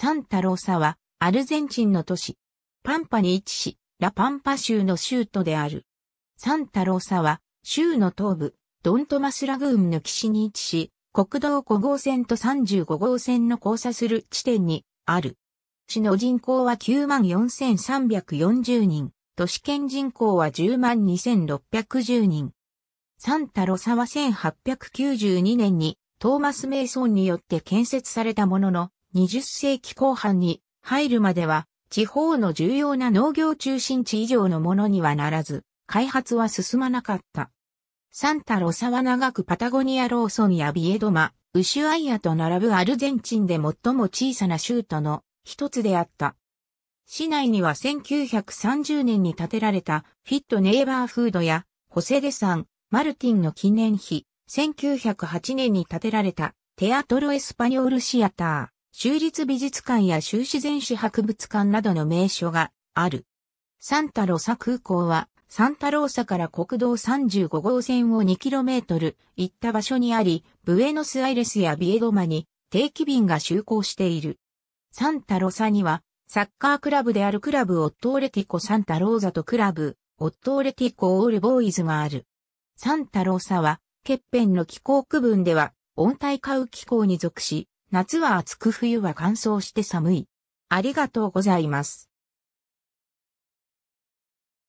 サンタローサは、アルゼンチンの都市、パンパに位置し、ラパンパ州の州都である。サンタローサは、州の東部、ドントマスラグーンの岸に位置し、国道5号線と35号線の交差する地点にある。市の人口は94,340人、都市圏人口は102,610人。サンタロサは1892年にトーマス・メイソンによって建設されたものの、20世紀後半に入るまでは、地方の重要な農業中心地以上のものにはならず、開発は進まなかった。サンタロサは長くパタゴニアローソンやビエドマ、ウシュアイアと並ぶアルゼンチンで最も小さな州都の一つであった。市内には1930年に建てられたフィットネイバーフードやホセデサン、マルティンの記念碑、1908年に建てられたテアトロエスパニョールシアター、州立美術館や州自然史博物館などの名所がある。サンタロサ空港は、サンタローサから国道35号線を 2km 行った場所にあり、ブエノスアイレスやビエドマに定期便が就航している。サンタロサには、サッカークラブであるクラブオットーレティコサンタローザとクラブ、オットーレティコオールボーイズがある。サンタローサは、欠片の気候区分では、温帯カウ気候に属し、夏は暑く冬は乾燥して寒い。ありがとうございます。